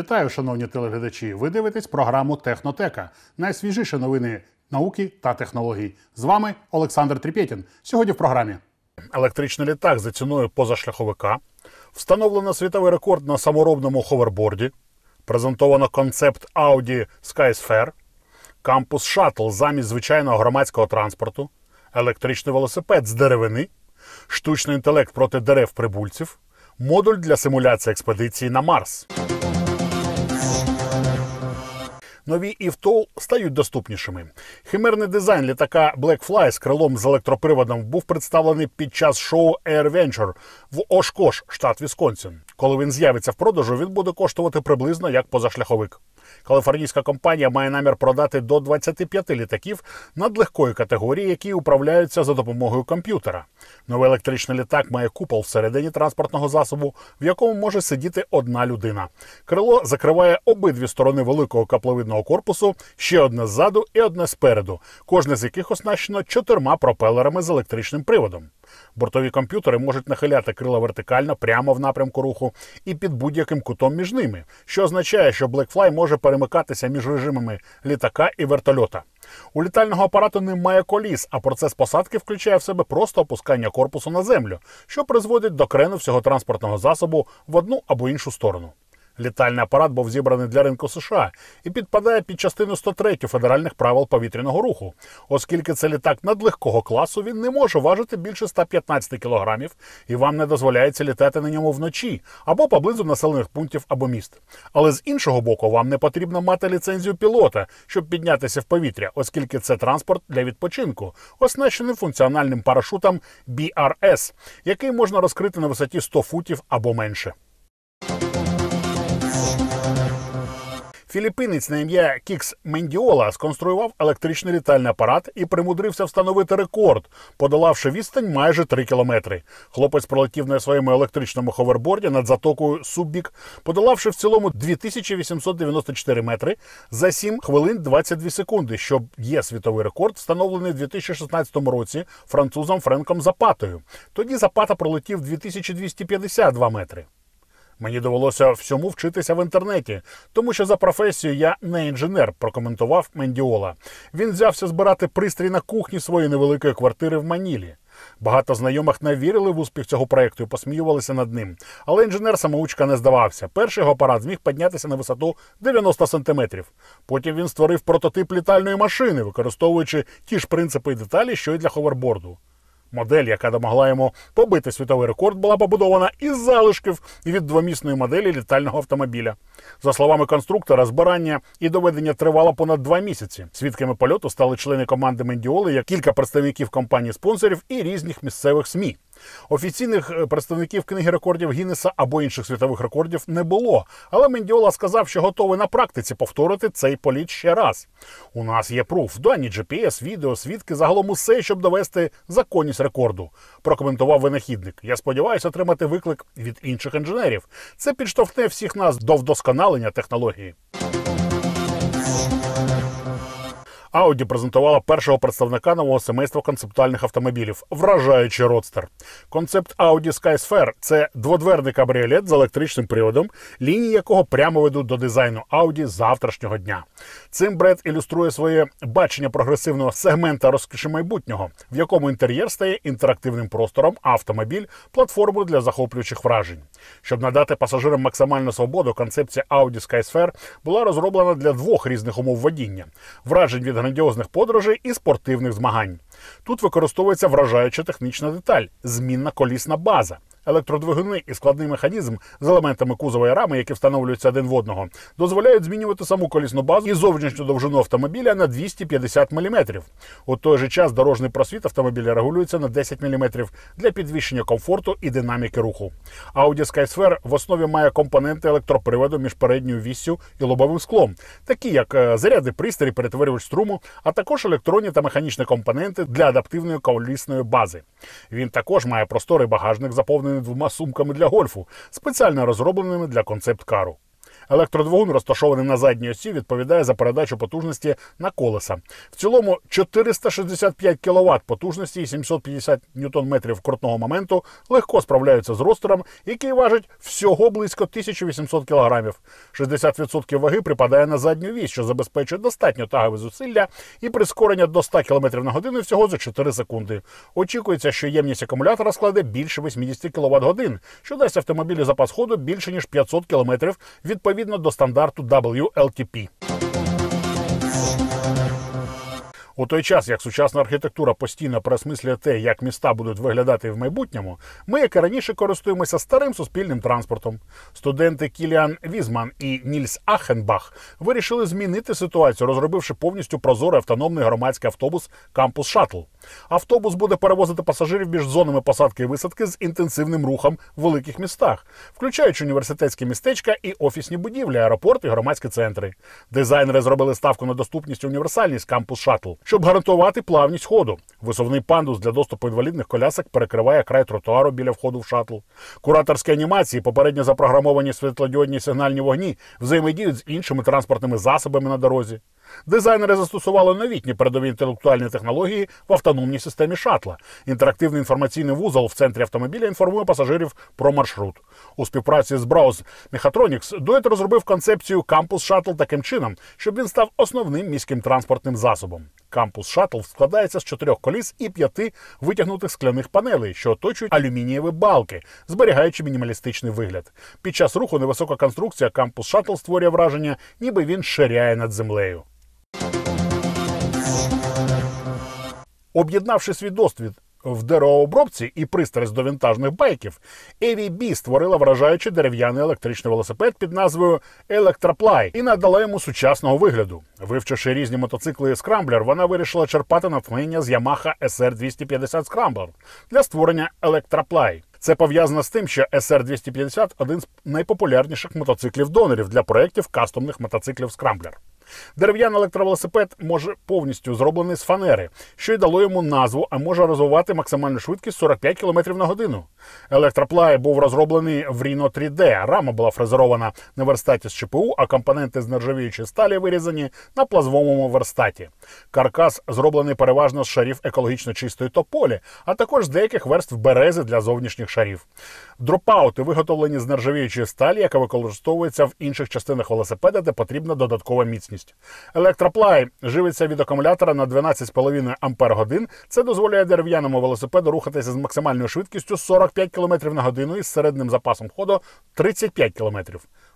Вітаю, шановні телеглядачі. Ви дивитесь програму Технотека. Найсвіжіші новини науки та технологій. З вами Олександр Тріпєтін. Сьогодні в програмі електричний літак за ціною позашляховика. Встановлено світовий рекорд на саморобному ховерборді. Презентовано концепт Audi Skysphere. кампус шатл замість звичайного громадського транспорту, електричний велосипед з деревини, штучний інтелект проти дерев прибульців, модуль для симуляції експедиції на Марс нові ІВТОЛ стають доступнішими. Химерний дизайн літака Black Fly з крилом з електроприводом був представлений під час шоу Air Venture в Ошкош, штат Вісконсін. Коли він з'явиться в продажу, він буде коштувати приблизно як позашляховик. Каліфорнійська компанія має намір продати до 25 літаків надлегкої категорії, які управляються за допомогою комп'ютера. Новий електричний літак має купол всередині транспортного засобу, в якому може сидіти одна людина. Крило закриває обидві сторони великого капловидного корпусу, ще одне ззаду і одне спереду, кожне з яких оснащено чотирма пропелерами з електричним приводом. Бортові комп'ютери можуть нахиляти крила вертикально прямо в напрямку руху і під будь-яким кутом між ними, що означає, що BlackFly може перемикатися між режимами літака і вертольота. У літального апарату немає коліс, а процес посадки включає в себе просто опускання корпусу на землю, що призводить до крену всього транспортного засобу в одну або іншу сторону. Літальний апарат був зібраний для ринку США і підпадає під частину 103 федеральних правил повітряного руху, оскільки це літак надлегкого класу, він не може важити більше 115 кілограмів, і вам не дозволяється літати на ньому вночі або поблизу населених пунктів або міст. Але з іншого боку, вам не потрібно мати ліцензію пілота, щоб піднятися в повітря, оскільки це транспорт для відпочинку, оснащений функціональним парашутом BRS, який можна розкрити на висоті 100 футів або менше. Філіппінець на ім'я Кікс Мендіола сконструював електричний літальний апарат і примудрився встановити рекорд, подолавши відстань майже 3 кілометри. Хлопець пролетів на своєму електричному ховерборді над затокою Суббік, подолавши в цілому 2894 метри за 7 хвилин 22 секунди, що є світовий рекорд, встановлений у 2016 році французом Френком Запатою. Тоді Запата пролетів 2252 метри. Мені довелося всьому вчитися в інтернеті, тому що за професію я не інженер, прокоментував Мендіола. Він взявся збирати пристрій на кухні своєї невеликої квартири в Манілі. Багато знайомих не вірили в успіх цього проєкту і посміювалися над ним. Але інженер-самоучка не здавався. Перший його апарат зміг піднятися на висоту 90 сантиметрів. Потім він створив прототип літальної машини, використовуючи ті ж принципи і деталі, що й для ховерборду. Модель, яка допомогла йому побити світовий рекорд, була побудована із залишків від двомісної моделі літального автомобіля. За словами конструктора, збирання і доведення тривало понад два місяці. Свідками польоту стали члени команди Мендіоли, як кілька представників компанії спонсорів і різних місцевих СМІ. Офіційних е, представників книги рекордів Гіннеса або інших світових рекордів не було. Але Мендіола сказав, що готовий на практиці повторити цей політ ще раз. У нас є пруф, дані GPS, відео, свідки, загалом усе, щоб довести законність рекорду. Прокоментував винахідник. Я сподіваюся отримати виклик від інших інженерів. Це підштовхне всіх нас до вдосконалення технології. Audi презентувала першого представника нового семейства концептуальних автомобілів, вражаючий родстер. Концепт Audi Skysphere – це дводверний кабріолет з електричним приводом, лінії якого прямо ведуть до дизайну Audi завтрашнього дня. Цим бред ілюструє своє бачення прогресивного сегмента розкіші майбутнього, в якому інтер'єр стає інтерактивним простором, автомобіль, платформою для захоплюючих вражень. Щоб надати пасажирам максимальну свободу, концепція Audi Skysphere була розроблена для двох різних умов водіння: вражень від грандіозних подорожей і спортивних змагань. Тут використовується вражаюча технічна деталь змінна колісна база електродвигуни і складний механізм з елементами кузова і рами, які встановлюються один в одного, дозволяють змінювати саму колісну базу і зовнішню довжину автомобіля на 250 мм. У той же час дорожний просвіт автомобіля регулюється на 10 мм для підвищення комфорту і динаміки руху. Audi Skysphere в основі має компоненти електроприводу між передньою віссю і лобовим склом, такі як е, заряди пристрій, перетворювач струму, а також електронні та механічні компоненти для адаптивної колісної бази. Він також має просторий багажник, заповнений двома сумками для гольфу, спеціально розробленими для концепт-кару. Електродвигун, розташований на задній осі, відповідає за передачу потужності на колеса. В цілому 465 кВт потужності і 750 ньютон-метрів крутного моменту легко справляються з ростером, який важить всього близько 1800 кг. 60% ваги припадає на задню вісь, що забезпечує достатньо тагове зусилля і прискорення до 100 км на годину всього за 4 секунди. Очікується, що ємність акумулятора складе більше 80 кВт годин, що дасть автомобілю запас ходу більше ніж 500 км відповідно відповідно до стандарту WLTP. У той час, як сучасна архітектура постійно пересмислює те, як міста будуть виглядати в майбутньому, ми, як і раніше, користуємося старим суспільним транспортом. Студенти Кіліан Візман і Нільс Ахенбах вирішили змінити ситуацію, розробивши повністю прозорий автономний громадський автобус Кампус Шатл. Автобус буде перевозити пасажирів між зонами посадки і висадки з інтенсивним рухом в великих містах, включаючи університетські містечка і офісні будівлі, аеропорти, громадські центри. Дизайнери зробили ставку на доступність і універсальність кампус Шатл щоб гарантувати плавність ходу. Висовний пандус для доступу інвалідних колясок перекриває край тротуару біля входу в шатл. Кураторські анімації, попередньо запрограмовані світлодіодні сигнальні вогні, взаємодіють з іншими транспортними засобами на дорозі. Дизайнери застосували новітні передові інтелектуальні технології в автономній системі шатла. Інтерактивний інформаційний вузол в центрі автомобіля інформує пасажирів про маршрут. У співпраці з Browse Mechatronics дует розробив концепцію кампус шатл таким чином, щоб він став основним міським транспортним засобом. Кампус шатл складається з чотирьох коліс і п'яти витягнутих скляних панелей, що оточують алюмінієві балки, зберігаючи мінімалістичний вигляд. Під час руху невисока конструкція кампус шатл створює враження, ніби він ширяє над землею. Об'єднавши свій досвід в деревообробці і пристрасть до вінтажних байків, AVB створила вражаючий дерев'яний електричний велосипед під назвою Електроплай і надала йому сучасного вигляду. Вивчивши різні мотоцикли і Scrambler, вона вирішила черпати натхнення з Yamaha SR 250 Scrambler для створення електроплай. Це пов'язано з тим, що SR 250 один з найпопулярніших мотоциклів-донорів для проєктів кастомних мотоциклів Scrambler. Дерев'яний електровелосипед може повністю зроблений з фанери, що й дало йому назву, а може розвивати максимальну швидкість 45 км на годину. Електроплай був розроблений в Ріно 3D. Рама була фрезерована на верстаті з ЧПУ, а компоненти з нержавіючої сталі вирізані на плазмовому верстаті. Каркас зроблений переважно з шарів екологічно чистої тополі, а також з деяких верств берези для зовнішніх шарів. Дропаути виготовлені з нержавіючої сталі, яка використовується в інших частинах велосипеда, де потрібна додаткова міцність потужність. Електроплай живиться від акумулятора на 12,5 Ампер-годин. Це дозволяє дерев'яному велосипеду рухатися з максимальною швидкістю 45 км на годину із з середнім запасом ходу 35 км.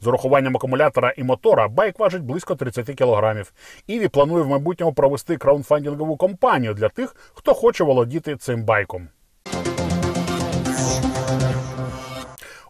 З урахуванням акумулятора і мотора байк важить близько 30 кг. Іві планує в майбутньому провести краунфандингову компанію для тих, хто хоче володіти цим байком.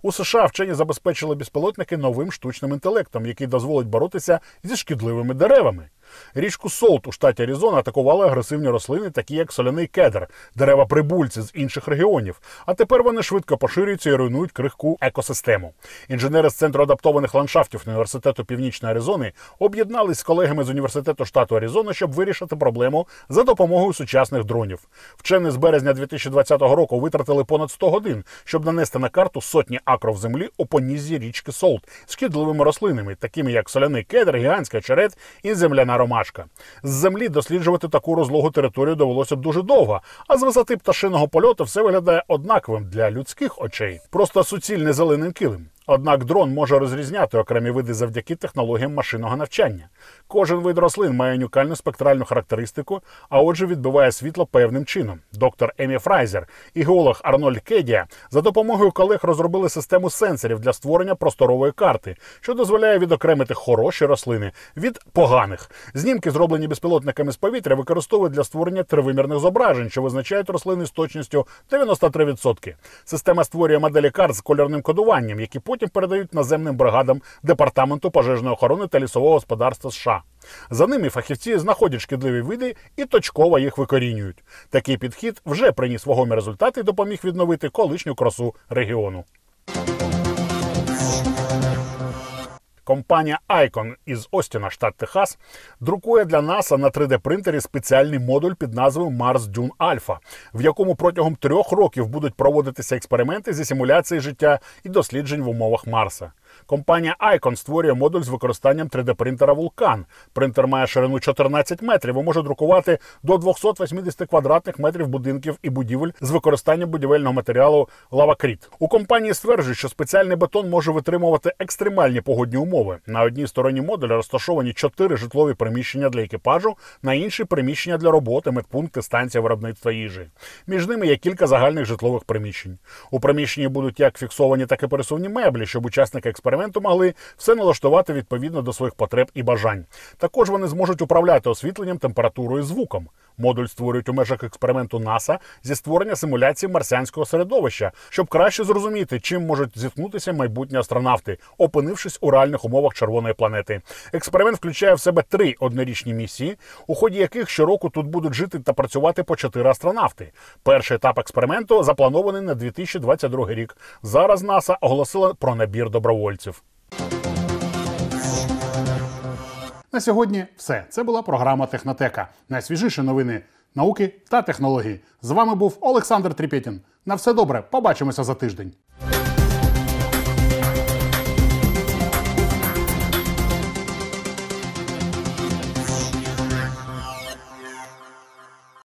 У США вчені забезпечили безпілотники новим штучним інтелектом, який дозволить боротися зі шкідливими деревами. Річку Солт у штаті Аризона атакували агресивні рослини, такі як соляний кедр, дерева прибульці з інших регіонів. А тепер вони швидко поширюються і руйнують крихку екосистему. Інженери з центру адаптованих ландшафтів університету Північної Аризони об'єднались з колегами з університету штату Аризона, щоб вирішити проблему за допомогою сучасних дронів. Вчені з березня 2020 року витратили понад 100 годин, щоб нанести на карту сотні акров землі у понізі річки Солт, шкідливими рослинами, такими як соляний кедр, гігантська черет і земляна ромашка. З землі досліджувати таку розлогу територію довелося б дуже довго, а з висоти пташиного польоту все виглядає однаковим для людських очей. Просто суцільний зелений килим. Однак дрон може розрізняти окремі види завдяки технологіям машинного навчання. Кожен вид рослин має унікальну спектральну характеристику, а отже, відбиває світло певним чином. Доктор Емі Фрайзер і геолог Арнольд Кедія за допомогою колег розробили систему сенсорів для створення просторової карти, що дозволяє відокремити хороші рослини від поганих. Знімки, зроблені безпілотниками з повітря, використовують для створення тривимірних зображень, що визначають рослини з точністю 93%. Система створює моделі карт з кольорним кодуванням, які потім потім передають наземним бригадам департаменту пожежної охорони та лісового господарства США. За ними фахівці знаходять шкідливі види і точково їх викорінюють. Такий підхід вже приніс вагомі результати і допоміг відновити колишню красу регіону. Компанія Icon із Остіна, штат Техас, друкує для НАСА на 3D-принтері спеціальний модуль під назвою Mars Dune Alpha, в якому протягом трьох років будуть проводитися експерименти зі симуляції життя і досліджень в умовах Марса. Компанія Icon створює модуль з використанням 3D-принтера Vulkan. Принтер має ширину 14 метрів і може друкувати до 280 квадратних метрів будинків і будівель з використанням будівельного матеріалу лавакріт. У компанії стверджують, що спеціальний бетон може витримувати екстремальні погодні умови. На одній стороні модуля розташовані 4 житлові приміщення для екіпажу, на іншій приміщення для роботи, медпункти, станція виробництва їжі. Між ними є кілька загальних житлових приміщень. У приміщенні будуть як фіксовані, так і пересувні меблі, щоб учасник учасники експерименту могли все налаштувати відповідно до своїх потреб і бажань. Також вони зможуть управляти освітленням, температурою, звуком. Модуль створюють у межах експерименту НАСА зі створення симуляції марсіанського середовища, щоб краще зрозуміти, чим можуть зіткнутися майбутні астронавти, опинившись у реальних умовах червоної планети. Експеримент включає в себе три однорічні місії, у ході яких щороку тут будуть жити та працювати по чотири астронавти. Перший етап експерименту запланований на 2022 рік. Зараз НАСА оголосила про набір добровольців. На сьогодні все. Це була програма Технотека. Найсвіжіші новини науки та технології. З вами був Олександр Тріпєтін. На все добре, побачимося за тиждень.